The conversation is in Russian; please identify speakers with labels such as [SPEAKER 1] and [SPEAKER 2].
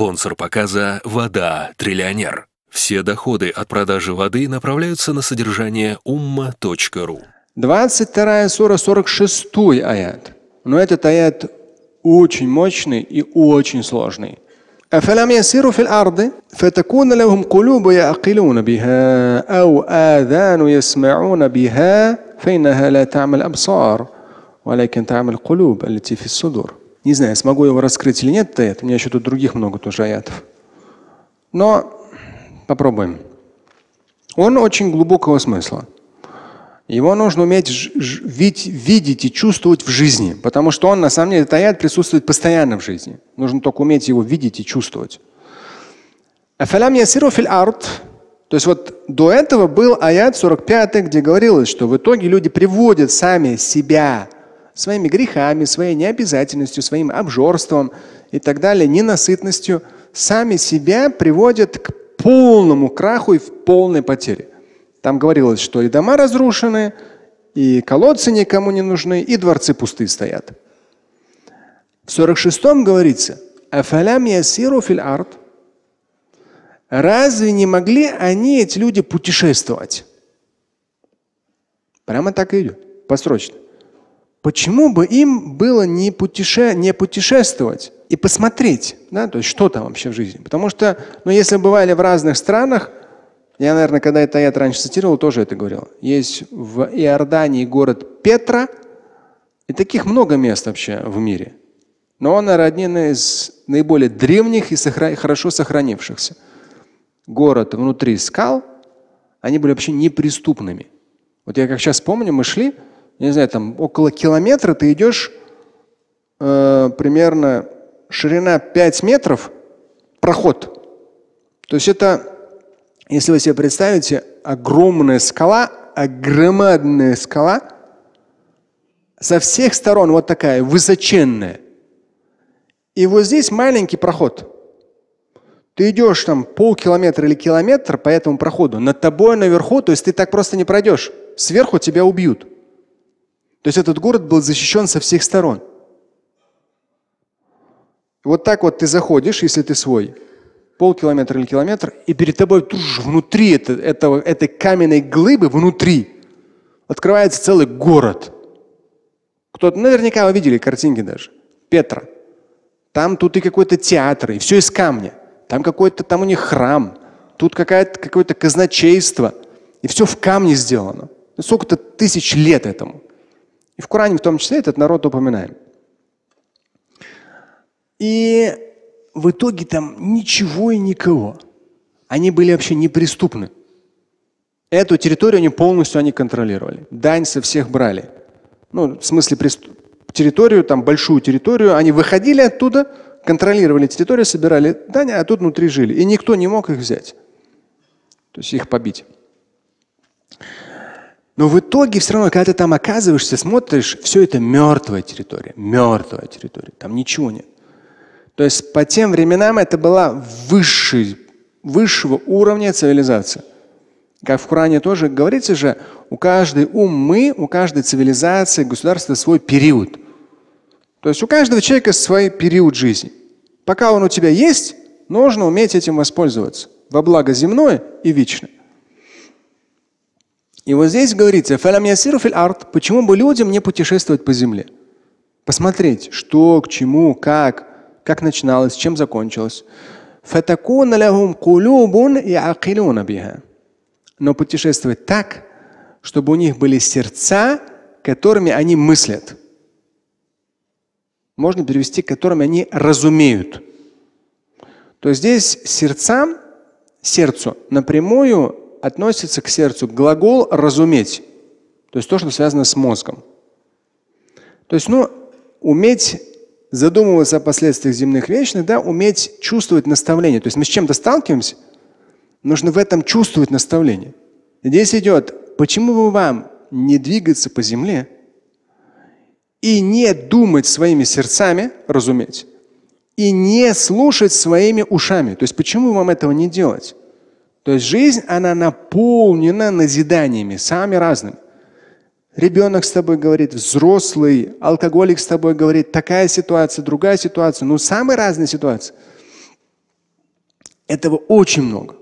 [SPEAKER 1] Спонсор показа – вода «Триллионер». Все доходы от продажи воды направляются на содержание umma.ru. 22 сура, 46 аят. Но этот аят очень мощный и очень сложный. أفلم يسيروا في الأرض فتكون لهم قلوب يعقلون بِهَا أو آذان يسمعون بها فإنها لا تعمل أبصار ولكن تعمل القلوب التي في الصدور не знаю, смогу его раскрыть или нет, это. У меня еще тут других много тоже аятов. Но попробуем. Он очень глубокого смысла. Его нужно уметь видеть, видеть и чувствовать в жизни, потому что он, на самом деле, этот аят присутствует постоянно в жизни. Нужно только уметь его видеть и чувствовать. Афалям ясируфиль арт. То есть вот до этого был аят 45, где говорилось, что в итоге люди приводят сами себя своими грехами, своей необязательностью, своим обжорством и так далее, ненасытностью, сами себя приводят к полному краху и в полной потере. Там говорилось, что и дома разрушены, и колодцы никому не нужны, и дворцы пустые стоят. В 46-м говорится, «Афалям ясиру филь Разве не могли они, эти люди, путешествовать? Прямо так и идет, посрочно. Почему бы им было не, путеше... не путешествовать и посмотреть, да, то есть что там вообще в жизни? Потому что, ну, если бывали в разных странах, я, наверное, когда это аят раньше цитировал, тоже это говорил. Есть в Иордании город Петра, и таких много мест вообще в мире. Но он один из наиболее древних и сохра... хорошо сохранившихся. Город внутри скал, они были вообще неприступными. Вот я как сейчас помню, мы шли, не знаю, там около километра ты идешь э, примерно ширина 5 метров проход. То есть это, если вы себе представите, огромная скала, огромадная скала со всех сторон вот такая высоченная. И вот здесь маленький проход. Ты идешь там полкилометра или километр по этому проходу. Над тобой наверху, то есть ты так просто не пройдешь. Сверху тебя убьют. То есть этот город был защищен со всех сторон. Вот так вот ты заходишь, если ты свой, полкилометра или километр, и перед тобой туж, внутри это, этого, этой каменной глыбы, внутри, открывается целый город. Кто-то, наверняка вы видели картинки даже. Петра. Там тут и какой-то театр, и все из камня. Там какой-то, там у них храм. Тут какая-то какое-то казначейство. И все в камне сделано. Сколько-то тысяч лет этому. И в Коране в том числе этот народ упоминаем. И в итоге там ничего и никого. Они были вообще неприступны. Эту территорию они полностью они контролировали. Дань со всех брали. Ну, в смысле территорию, там большую территорию. Они выходили оттуда, контролировали территорию, собирали дань, а тут внутри жили. И никто не мог их взять. То есть их побить. Но в итоге все равно, когда ты там оказываешься, смотришь, все это мертвая территория, мертвая территория, там ничего нет. То есть по тем временам это была высший, высшего уровня цивилизация. Как в Коране тоже говорится же, у каждой умы, у каждой цивилизации, государства свой период. То есть у каждого человека свой период жизни. Пока он у тебя есть, нужно уметь этим воспользоваться. Во благо земное и вечное. И вот здесь говорится, арт, почему бы людям не путешествовать по земле? Посмотреть, что, к чему, как, как начиналось, чем закончилось. Но путешествовать так, чтобы у них были сердца, которыми они мыслят. Можно перевести, которыми они разумеют. То есть здесь сердцам, сердцу напрямую относится к сердцу глагол разуметь, то есть то, что связано с мозгом. То есть, ну, уметь задумываться о последствиях земных вечных, да, уметь чувствовать наставление. То есть мы с чем-то сталкиваемся, нужно в этом чувствовать наставление. здесь идет, почему бы вам не двигаться по земле и не думать своими сердцами, разуметь, и не слушать своими ушами. То есть почему вам этого не делать? То есть жизнь, она наполнена назиданиями, сами разными. Ребенок с тобой говорит, взрослый, алкоголик с тобой говорит, такая ситуация, другая ситуация, ну самые разные ситуации. Этого очень много.